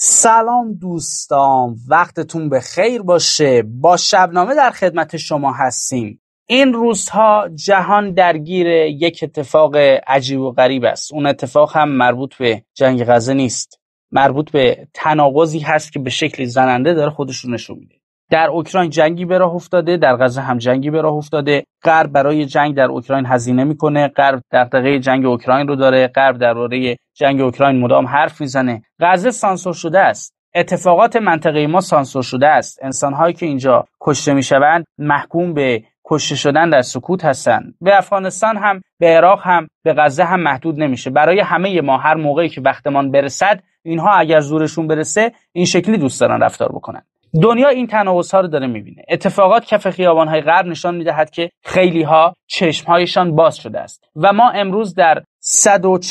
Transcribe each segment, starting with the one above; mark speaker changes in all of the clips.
Speaker 1: سلام دوستان وقتتون به خیر باشه با شبنامه در خدمت شما هستیم این روزها جهان درگیر یک اتفاق عجیب و غریب است اون اتفاق هم مربوط به جنگ غزه نیست مربوط به تناقضی هست که به شکلی زننده داره خودش رو نشون میده در اوکراین جنگی به راه افتاده در غزه هم جنگی به راه افتاده غرب برای جنگ در اوکراین هزینه میکنه غرب دغدغه جنگ اوکراین رو داره غرب درباره جنگ اوکراین مدام حرف میزنه غزه سانسور شده است اتفاقات منطقه ما سانسور شده است هایی که اینجا کشته میشوند محکوم به کشته شدن در سکوت هستند به افغانستان هم به عراق هم به غزه هم محدود نمیشه برای همه ما هر موقعی که وقتمان برسد اینها اگر زورشون برسه این شکلی دوست دارن رفتار بکنن دنیا این تناقض ها رو داره میبینه اتفاقات کف خیابان های غرب نشان میدهد که خیلی ها چشم هایشان باز شده است و ما امروز در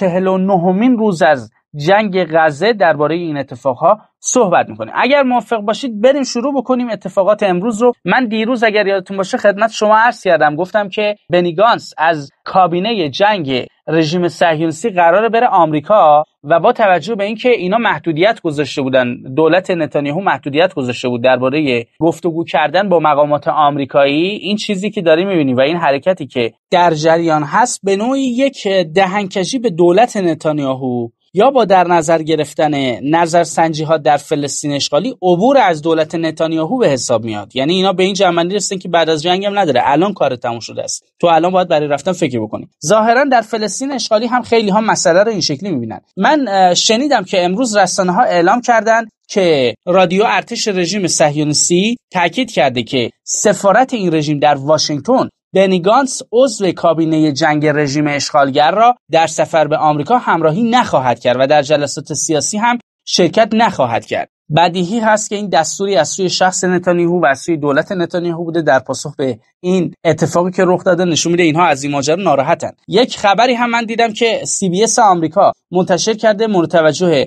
Speaker 1: 149مین روز از جنگ غزه درباره این ها صحبت میکنیم اگر موافق باشید بریم شروع بکنیم اتفاقات امروز رو من دیروز اگر یادتون باشه خدمت شما عرض کردم گفتم که بنیگانس از کابینه جنگ رژیم صهیونیستی قراره بره آمریکا و با توجه به اینکه اینا محدودیت گذاشته بودن دولت نتانیاهو محدودیت گذاشته بود درباره گفتگو کردن با مقامات آمریکایی این چیزی که داری میبینی و این حرکتی که در جریان هست به نوعی یک دهنکشی به دولت نتانیاهو یا با در نظر گرفتن نظرسنجی ها در فلسطین اشغالی عبور از دولت نتانیاهو به حساب میاد یعنی اینا به این جمعنی رسیدن که بعد از جنگ هم نداره الان کار تموم شده است تو الان باید برای رفتن فکر بکنی ظاهرا در فلسطین اشغالی هم خیلی ها مسئله رو این شکلی میبینن من شنیدم که امروز رسانه ها اعلام کردن که رادیو ارتش رژیم صهیونیستی تاکید کرده که سفارت این رژیم در واشنگتن بنیگانس عضو کابینه جنگ رژیم اشغالگر را در سفر به آمریکا همراهی نخواهد کرد و در جلسات سیاسی هم شرکت نخواهد کرد بدیهی هست که این دستوری از سوی شخص نتانیاهو و از سوی دولت نتانیاهو بوده در پاسخ به این اتفاقی که رخ داده نشون میده اینها از این ماجرا ناراحتن یک خبری هم من دیدم که سی بی آمریکا منتشر کرده مورد توجه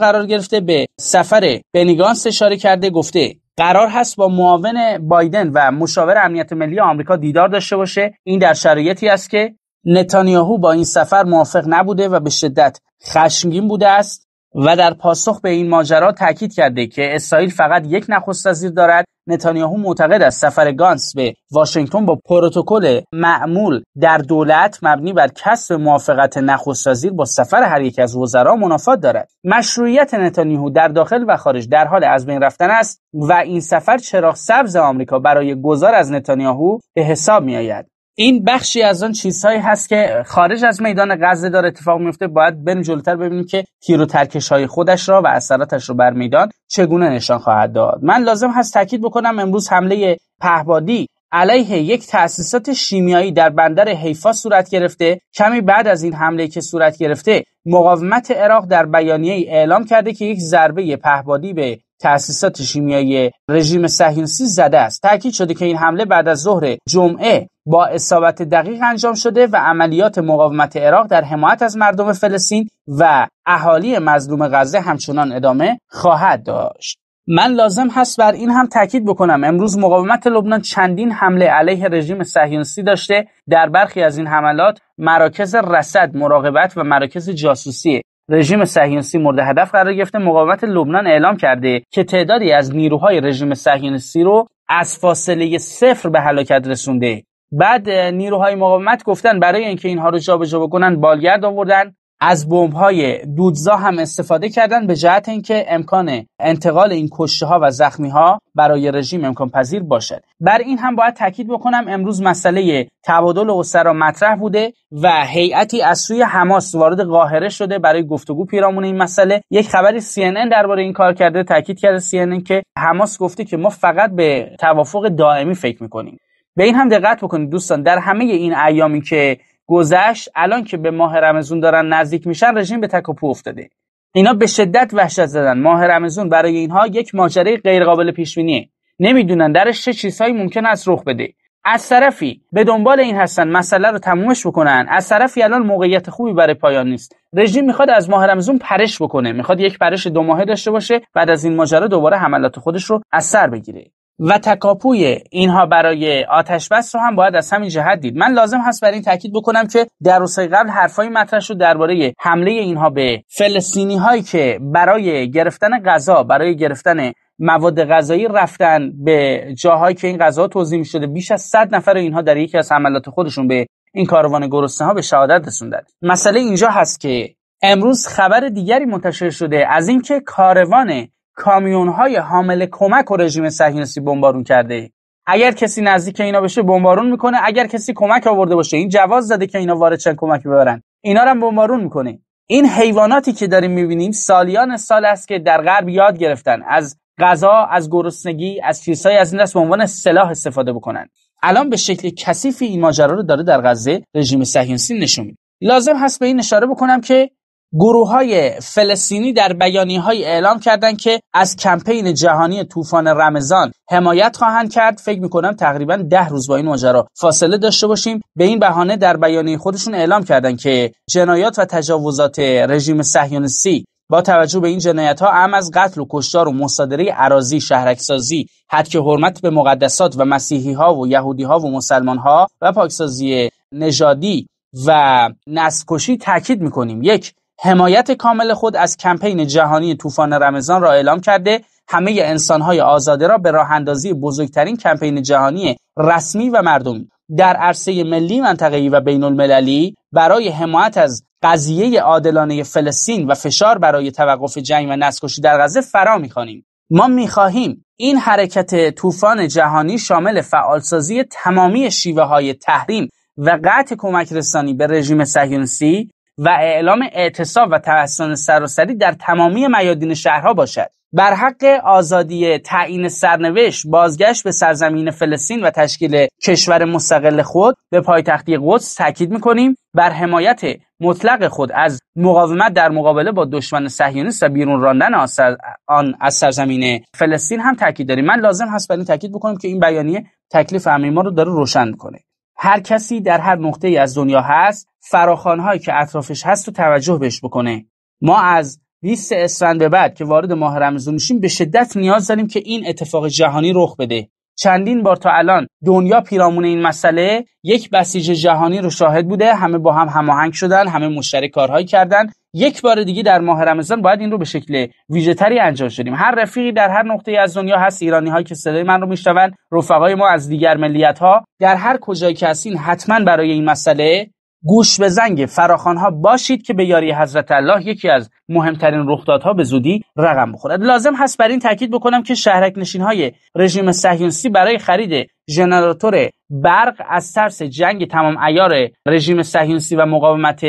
Speaker 1: قرار گرفته به سفر بنیگانس اشاره کرده گفته قرار هست با معاون بایدن و مشاور امنیت ملی آمریکا دیدار داشته باشه این در شرایطی است که نتانیاهو با این سفر موافق نبوده و به شدت خشمگین بوده است و در پاسخ به این ماجرا تاکید کرده که اسرائیل فقط یک نخست وزیر دارد نتانیاهو معتقد است سفر گانس به واشنگتن با پروتکل معمول در دولت مبنی بر کسب موافقت نخست وزیر با سفر هر یک از وزرا منافات دارد مشروعیت نتانیاهو در داخل و خارج در حال از بین رفتن است و این سفر چراغ سبز آمریکا برای گذار از نتانیاهو به حساب می آید این بخشی از آن چیزهایی هست که خارج از میدان غزه داره اتفاق میفته باید بریم جلوتر ببینیم که تیر ترکش های خودش را و اثراتش رو بر میدان چگونه نشان خواهد داد من لازم هست تاکید بکنم امروز حمله پهبادی علیه یک تأسیسات شیمیایی در بندر حیفا صورت گرفته کمی بعد از این حمله که صورت گرفته مقاومت عراق در بیانیه ای اعلام کرده که یک ضربه پهبادی به تأسیسات شیمیایی رژیم صهیونیستی زده است تاکید شده که این حمله بعد از ظهر جمعه با اصابت دقیق انجام شده و عملیات مقاومت عراق در حمایت از مردم فلسطین و اهالی مظلوم غزه همچنان ادامه خواهد داشت من لازم هست بر این هم تاکید بکنم امروز مقاومت لبنان چندین حمله علیه رژیم صهیونیستی داشته در برخی از این حملات مراکز رصد مراقبت و مراکز جاسوسی رژیم صهیونیستی مورد هدف قرار گرفته مقاومت لبنان اعلام کرده که تعدادی از نیروهای رژیم صهیونیستی رو از فاصله صفر به هلاکت رسونده بعد نیروهای مقاومت گفتن برای اینکه اینها رو جابجا بکنن بالگرد آوردن از بمب‌های دودزا هم استفاده کردن به جهت اینکه امکان انتقال این کشته و زخمی ها برای رژیم امکان پذیر باشد بر این هم باید تاکید بکنم امروز مسئله تبادل اسرا مطرح بوده و هیئتی از سوی حماس وارد قاهره شده برای گفتگو پیرامون این مسئله یک خبری CNN درباره این کار کرده تاکید کرده CNN که حماس گفته که ما فقط به توافق دائمی فکر میکنیم به این هم دقت بکنید دوستان در همه این ایامی که گذشت الان که به ماه رمزون دارن نزدیک میشن رژیم به تک و افتاده اینا به شدت وحشت زدن ماه رمزون برای اینها یک ماجرای غیرقابل پیش بینیه نمیدونن درش چه چیزهایی ممکن است رخ بده از طرفی به دنبال این هستن مسئله رو تمومش بکنن از طرفی الان موقعیت خوبی برای پایان نیست رژیم میخواد از ماه رمزون پرش بکنه میخواد یک پرش دو ماهه داشته باشه بعد از این ماجرا دوباره حملات خودش رو از بگیره و تکاپوی اینها برای آتشبس رو هم باید از همین جهت دید من لازم هست برای این تاکید بکنم که در روزهای قبل حرفای مطرح شد درباره حمله اینها به فلسطینی هایی که برای گرفتن غذا برای گرفتن مواد غذایی رفتن به جاهایی که این غذا توضیح می شده بیش از 100 نفر اینها در یکی از حملات خودشون به این کاروان گرسنه ها به شهادت رسوندن مسئله اینجا هست که امروز خبر دیگری منتشر شده از اینکه کاروان کامیون های حامل کمک و رژیم صهیونیستی بمبارون کرده اگر کسی نزدیک اینا بشه بمبارون میکنه اگر کسی کمک آورده باشه این جواز داده که اینا وارد چند کمک ببرن اینا رو هم بمبارون میکنه این حیواناتی که داریم میبینیم سالیان سال است که در غرب یاد گرفتن از غذا از گرسنگی از چیزهایی از این دست به عنوان سلاح استفاده بکنن الان به شکل کثیفی این ماجرا رو داره در غزه رژیم صهیونیستی نشون میده لازم هست به این اشاره بکنم که گروه های فلسطینی در بیانی های اعلام کردند که از کمپین جهانی طوفان رمضان حمایت خواهند کرد فکر می کنم تقریبا ده روز با این ماجرا فاصله داشته باشیم به این بهانه در بیانیه خودشون اعلام کردند که جنایات و تجاوزات رژیم صهیونیستی با توجه به این جنایت ها ام از قتل و کشتار و مصادره اراضی شهرکسازی حد حرمت به مقدسات و مسیحی ها و یهودی ها و مسلمان ها و پاکسازی نژادی و نسل کشی تاکید میکنیم یک حمایت کامل خود از کمپین جهانی طوفان رمضان را اعلام کرده همه انسانهای آزاده را به راه اندازی بزرگترین کمپین جهانی رسمی و مردمی در عرصه ملی منطقه‌ای و بین المللی برای حمایت از قضیه عادلانه فلسطین و فشار برای توقف جنگ و نسکشی در غزه فرا میخوانیم ما میخواهیم این حرکت طوفان جهانی شامل فعالسازی تمامی شیوه های تحریم و قطع کمک رسانی به رژیم صهیونیستی و اعلام اعتصاب و توسن سراسری در تمامی میادین شهرها باشد بر حق آزادی تعیین سرنوشت بازگشت به سرزمین فلسطین و تشکیل کشور مستقل خود به پایتختی قدس تاکید میکنیم بر حمایت مطلق خود از مقاومت در مقابله با دشمن صهیونیست و بیرون راندن آن از سرزمین فلسطین هم تاکید داریم من لازم هست برای تاکید بکنم که این بیانیه تکلیف همه ما رو داره روشن میکنه هر کسی در هر نقطه از دنیا هست فراخوانهایی که اطرافش هست و توجه بهش بکنه ما از 20 اسفند به بعد که وارد ماه رمضان میشیم به شدت نیاز داریم که این اتفاق جهانی رخ بده چندین بار تا الان دنیا پیرامون این مسئله یک بسیج جهانی رو شاهد بوده همه با هم هماهنگ شدن همه مشترک کارهایی کردن یک بار دیگه در ماه رمضان باید این رو به شکل ویژه تری انجام شدیم هر رفیقی در هر نقطه از دنیا هست ایرانی هایی که صدای من رو میشنوند رفقای ما از دیگر ملیت ها در هر کجایی که هستین حتما برای این مسئله گوش به زنگ فراخان ها باشید که به یاری حضرت الله یکی از مهمترین رخدادها به زودی رقم بخورد لازم هست بر این تاکید بکنم که شهرک نشین های رژیم صهیونیستی برای خرید ژنراتور برق از ترس جنگ تمام ایار رژیم صهیونیستی و مقاومت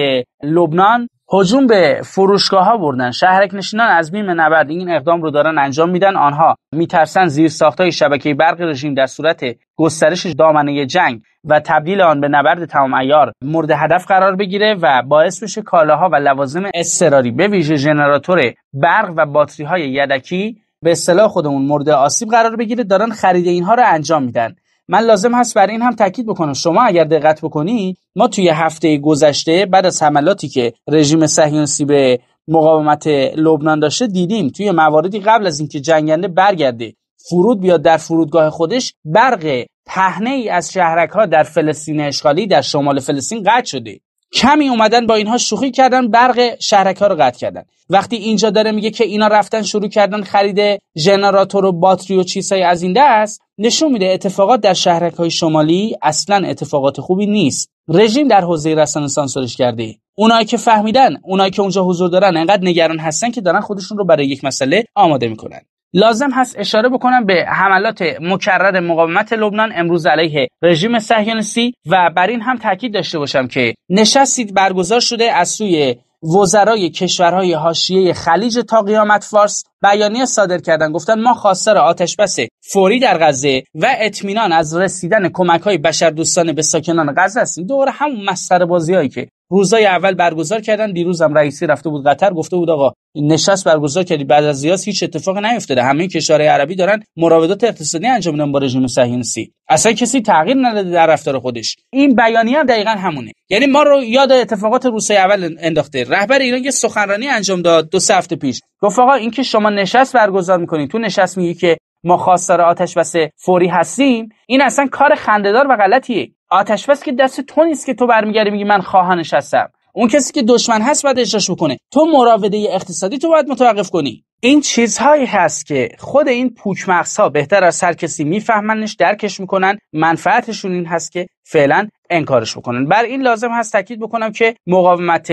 Speaker 1: لبنان حجوم به فروشگاه ها بردن شهرک نشینان از بیم نبرد این اقدام رو دارن انجام میدن آنها میترسن زیر های شبکه برق رژیم در صورت گسترش دامنه جنگ و تبدیل آن به نبرد تمام ایار مورد هدف قرار بگیره و باعث بشه کالاها و لوازم اضطراری به ویژه ژنراتور برق و باتری های یدکی به اصطلاح خودمون مورد آسیب قرار بگیره دارن خرید اینها رو انجام میدن من لازم هست برای این هم تاکید بکنم شما اگر دقت بکنی ما توی هفته گذشته بعد از حملاتی که رژیم صهیونیستی به مقاومت لبنان داشته دیدیم توی مواردی قبل از اینکه جنگنده برگرده فرود بیاد در فرودگاه خودش برق پهنه ای از شهرک ها در فلسطین اشغالی در شمال فلسطین قطع شده کمی اومدن با اینها شوخی کردن برق شهرک ها رو قطع کردن وقتی اینجا داره میگه که اینا رفتن شروع کردن خرید ژنراتور و باتری و چیزهای از این دست نشون میده اتفاقات در شهرک های شمالی اصلا اتفاقات خوبی نیست رژیم در حوزه رسانه سانسورش کرده اونایی که فهمیدن اونایی که اونجا حضور دارن انقدر نگران هستن که دارن خودشون رو برای یک مسئله آماده میکنن لازم هست اشاره بکنم به حملات مکرر مقاومت لبنان امروز علیه رژیم صهیونیستی و بر این هم تاکید داشته باشم که نشستی برگزار شده از سوی وزرای کشورهای حاشیه خلیج تا قیامت فارس بیانیه صادر کردن گفتن ما خواستار بس فوری در غزه و اطمینان از رسیدن کمک های بشردوستانه به ساکنان غزه هستیم دوباره همون مسخره بازیهایی که روزای اول برگزار کردن دیروز هم رئیسی رفته بود قطر گفته بود آقا نشست برگزار کردی بعد از زیاد هیچ اتفاق نیفتاده همه کشورهای عربی دارن مراودات اقتصادی انجام میدن با رژیم صهیونیستی اصلا کسی تغییر نداده در رفتار خودش این بیانیه هم دقیقا همونه یعنی ما رو یاد اتفاقات روسیه اول انداخته رهبر ایران یه سخنرانی انجام داد دو سه هفته پیش گفت آقا اینکه شما نشست برگزار میکنید تو نشست میگی که ما خواستار آتش فوری هستیم این اصلا کار خندهدار و غلطیه آتش که دست تو نیست که تو برمیگردی میگی من خواهانش هستم اون کسی که دشمن هست باید اجراش بکنه تو مراوده اقتصادی تو باید متوقف کنی این چیزهایی هست که خود این پوک ها بهتر از هر کسی میفهمنش درکش میکنن منفعتشون این هست که فعلا انکارش بکنن بر این لازم هست تاکید بکنم که مقاومت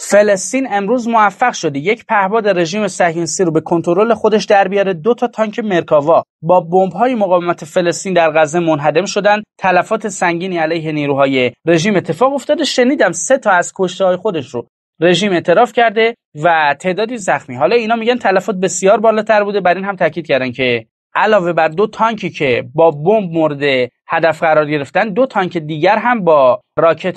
Speaker 1: فلسطین امروز موفق شده یک پهباد رژیم صهیونیستی رو به کنترل خودش در بیاره دو تا تانک مرکاوا با بمب‌های مقاومت فلسطین در غزه منهدم شدن تلفات سنگینی علیه نیروهای رژیم اتفاق افتاده شنیدم سه تا از کشته‌های خودش رو رژیم اعتراف کرده و تعدادی زخمی حالا اینا میگن تلفات بسیار بالاتر بوده بر این هم تاکید کردن که علاوه بر دو تانکی که با بمب مورد هدف قرار گرفتن دو تانک دیگر هم با راکت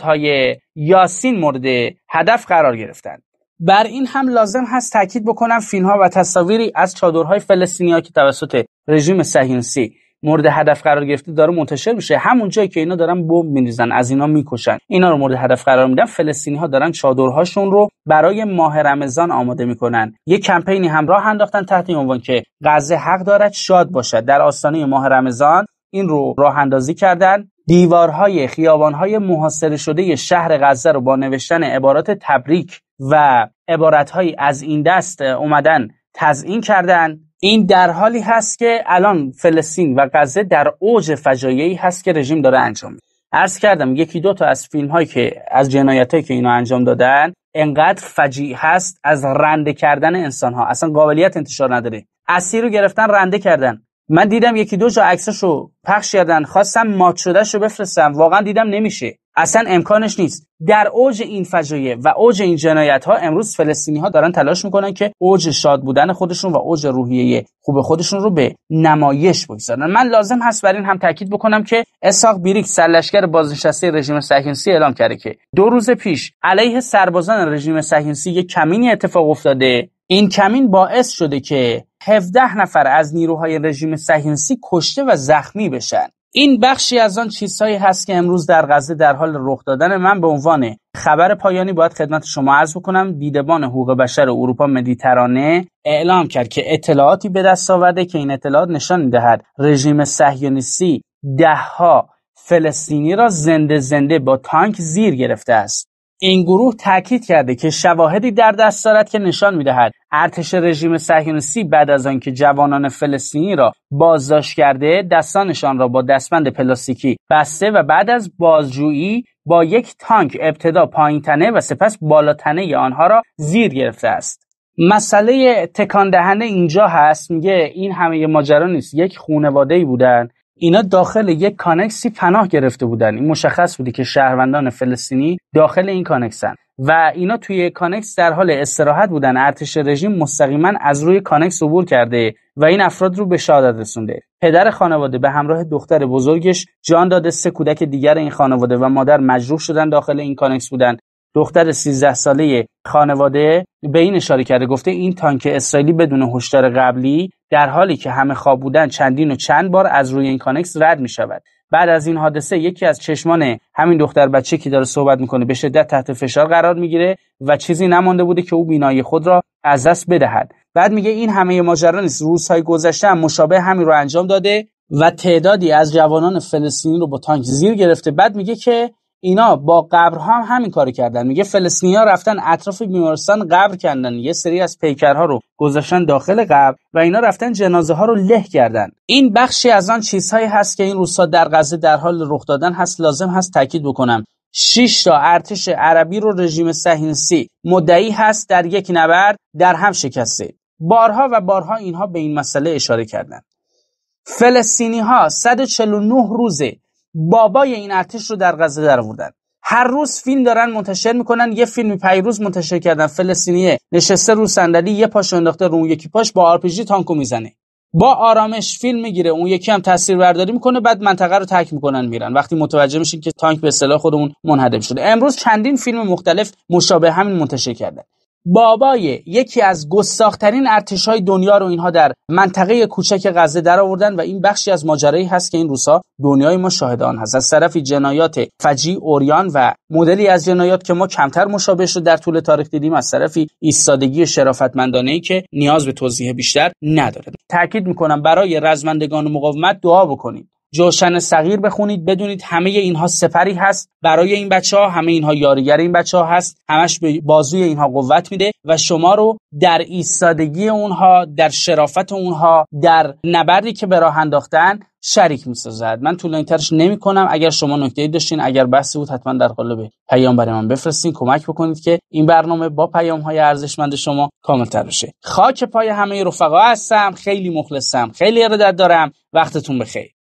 Speaker 1: یاسین مورد هدف قرار گرفتن بر این هم لازم هست تاکید بکنم فیلم ها و تصاویری از چادرهای فلسطینی ها که توسط رژیم صهیونیستی مورد هدف قرار گرفته داره منتشر میشه همون جایی که اینا دارن بمب میریزن از اینا میکشن اینا رو مورد هدف قرار میدن فلسطینی ها دارن چادرهاشون رو برای ماه رمضان آماده میکنن یه کمپینی هم راه انداختن تحت عنوان که غزه حق دارد شاد باشد در آستانه ماه رمضان این رو راه اندازی کردن دیوارهای خیابانهای محاصره شده شهر غزه رو با نوشتن عبارات تبریک و عبارتهایی از این دست اومدن تزئین کردن این در حالی هست که الان فلسطین و غزه در اوج فجایعی هست که رژیم داره انجام میده عرض کردم یکی دو تا از فیلم هایی که از جنایت هایی که اینا انجام دادن انقدر فجیع هست از رنده کردن انسان ها اصلا قابلیت انتشار نداره اسیر رو گرفتن رنده کردن من دیدم یکی دو جا رو پخش کردن خواستم مات رو بفرستم واقعا دیدم نمیشه اصلا امکانش نیست در اوج این فجایع و اوج این جنایت ها امروز فلسطینی ها دارن تلاش میکنن که اوج شاد بودن خودشون و اوج روحیه خوب خودشون رو به نمایش بگذارن من لازم هست بر این هم تاکید بکنم که اساق بیریک سرلشکر بازنشسته رژیم صهیونیستی اعلام کرده که دو روز پیش علیه سربازان رژیم صهیونیستی یک کمینی اتفاق افتاده این کمین باعث شده که 17 نفر از نیروهای رژیم صهیونیستی کشته و زخمی بشن این بخشی از آن چیزهایی هست که امروز در غزه در حال رخ دادن من به عنوان خبر پایانی باید خدمت شما عرض بکنم دیدبان حقوق بشر اروپا مدیترانه اعلام کرد که اطلاعاتی به دست آورده که این اطلاعات نشان میدهد رژیم صهیونیستی دهها فلسطینی را زنده زنده با تانک زیر گرفته است این گروه تاکید کرده که شواهدی در دست دارد که نشان میدهد ارتش رژیم صهیونیستی بعد از آنکه جوانان فلسطینی را بازداشت کرده دستانشان را با دستبند پلاستیکی بسته و بعد از بازجویی با یک تانک ابتدا پایین تنه و سپس بالاتنه آنها را زیر گرفته است مسئله تکان دهنده اینجا هست میگه این همه ماجرا نیست یک خانواده ای بودن اینا داخل یک کانکسی پناه گرفته بودن این مشخص بودی که شهروندان فلسطینی داخل این کانکسن و اینا توی کانکس در حال استراحت بودن ارتش رژیم مستقیما از روی کانکس عبور کرده و این افراد رو به شهادت رسونده پدر خانواده به همراه دختر بزرگش جان داده سه کودک دیگر این خانواده و مادر مجروح شدن داخل این کانکس بودن دختر 13 ساله خانواده به این اشاره کرده گفته این تانک اسرائیلی بدون هشدار قبلی در حالی که همه خواب بودن چندین و چند بار از روی این کانکس رد می شود بعد از این حادثه یکی از چشمان همین دختر بچه که داره صحبت میکنه به شدت تحت فشار قرار میگیره و چیزی نمانده بوده که او بینایی خود را از دست بدهد بعد میگه این همه ماجرا نیست روزهای گذشته هم مشابه همین رو انجام داده و تعدادی از جوانان فلسطینی رو با تانک زیر گرفته بعد میگه که اینا با قبرها هم همین کارو کردن میگه ها رفتن اطراف بیمارستان قبر کردن یه سری از پیکرها رو گذاشتن داخل قبر و اینا رفتن جنازه ها رو له کردن این بخشی از آن چیزهایی هست که این روسا در غزه در حال رخ دادن هست لازم هست تاکید بکنم 6 تا ارتش عربی رو رژیم صهیونیستی مدعی هست در یک نبرد در هم شکسته بارها و بارها اینها به این مسئله اشاره کردند فلسطینی ها 149 روزه بابای این ارتش رو در غزه درآوردن هر روز فیلم دارن منتشر میکنن یه فیلمی پیروز منتشر کردن فلسطینیه نشسته رو صندلی یه پاش انداخته رو اون یکی پاش با آرپیجی تانکو میزنه با آرامش فیلم میگیره اون یکی هم تاثیر برداری میکنه بعد منطقه رو تک میکنن میرن وقتی متوجه میشین که تانک به اصطلاح خودمون منهدم شده امروز چندین فیلم مختلف مشابه همین منتشر کردن بابای یکی از گستاخترین ارتشهای دنیا رو اینها در منطقه کوچک غزه آوردن و این بخشی از ماجرایی هست که این روسا دنیای ما شاهد آن هست از طرفی جنایات فجی اوریان و مدلی از جنایات که ما کمتر مشابهش رو در طول تاریخ دیدیم از طرفی ایستادگی شرافتمندانه ای که نیاز به توضیح بیشتر نداره تاکید میکنم برای رزمندگان و مقاومت دعا بکنید جوشن صغیر بخونید بدونید همه اینها سپری هست برای این بچه ها همه اینها یاریگر این بچه ها هست همش به بازوی اینها قوت میده و شما رو در ایستادگی اونها در شرافت اونها در نبردی که به راه انداختن شریک میسازد من طولانی ترش نمی کنم اگر شما نکته داشتین اگر بحثی بود حتما در قالب پیام برای من بفرستین کمک بکنید که این برنامه با پیام های ارزشمند شما تر بشه خاک پای همه رفقا هستم خیلی مخلصم خیلی ارادت دارم وقتتون بخیر